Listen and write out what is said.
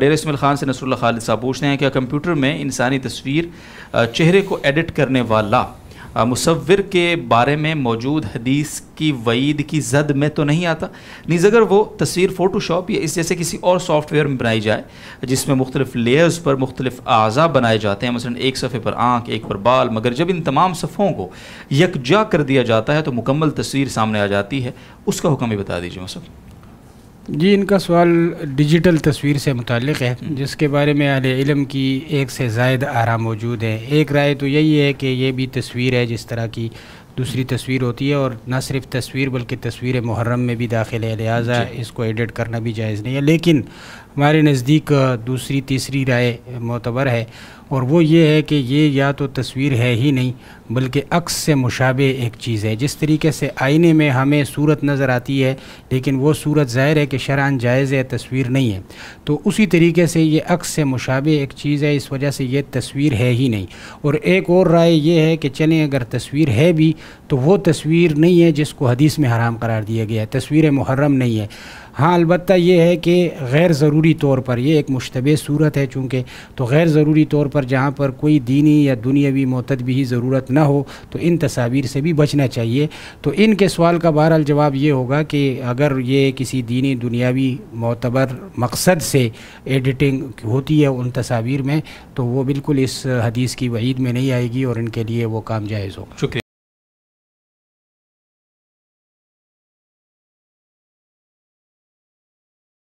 Der इसमिल Khan से नसरुल्ला खालिद साहब पूछते हैं क्या कंप्यूटर में इंसानी तस्वीर चेहरे को एडिट करने वाला मुसविर के बारे में मौजूद हदीस की वईद की जद में तो नहीं आता नीज़ अगर वो तस्वीर फ़ोटोशॉप या इस जैसे किसी और सॉफ्टवेयर में बनाई जाए जिसमें मुख्तलिफ लेयर्स पर मुख्तलिफ अज़ा बनाए जाते हैं मसलन एक सफ़े पर आँख एक पर बाल मगर जब इन तमाम सफ़ों को यकजा कर दिया जाता है तो मुकम्मल तस्वीर सामने आ जाती है उसका हुक्म भी बता दीजिए मसल जी इनका सवाल डिजिटल तस्वीर से मुतल है हम्म। जिसके बारे में आल इलम की एक से जायद आरा मौजूद है एक राय तो यही है कि ये भी तस्वीर है जिस तरह की दूसरी तस्वीर होती है और न सिर्फ तस्वीर बल्कि तस्वीर मुहर्रम में भी दाखिल है लिहाजा इसको एडिट करना भी जायज़ नहीं है लेकिन हमारे नज़दीक दूसरी तीसरी राय मोतबर है और वो ये है कि ये या तो तस्वीर है ही नहीं बल्कि अक्स से मुशाबे एक चीज़ है जिस तरीके से आईने में हमें सूरत नज़र आती है लेकिन वो सूरत ज़ाहिर है कि शरान जायज़ है तस्वीर नहीं है तो उसी तरीके से ये अक्स से मुशाबे एक चीज़ है इस वजह से ये तस्वीर है ही नहीं और एक और राय ये है कि चलें अगर तस्वीर है भी तो वो तस्वीर नहीं है जिसको हदीस में हराम करार दिया गया है तस्वीर मुहर्रम नहीं है हाँ अलबत् यह है कि गैर ज़रूरी तौर पर यह एक मुशतब सूरत है चूँकि तो गैर ज़रूरी तौर पर जहाँ पर कोई दीनी या दुनियावी भी ज़रूरत ना हो तो इन तस्वीर से भी बचना चाहिए तो इनके सवाल का बहरहाल जवाब ये होगा कि अगर ये किसी दीनी दुनियावी मोतबर मकसद से एडिटिंग होती है उन तस्वीर में तो वो बिल्कुल इस हदीस की वहीद में नहीं आएगी और इनके लिए वो काम जायज़ होगा शुक्रिया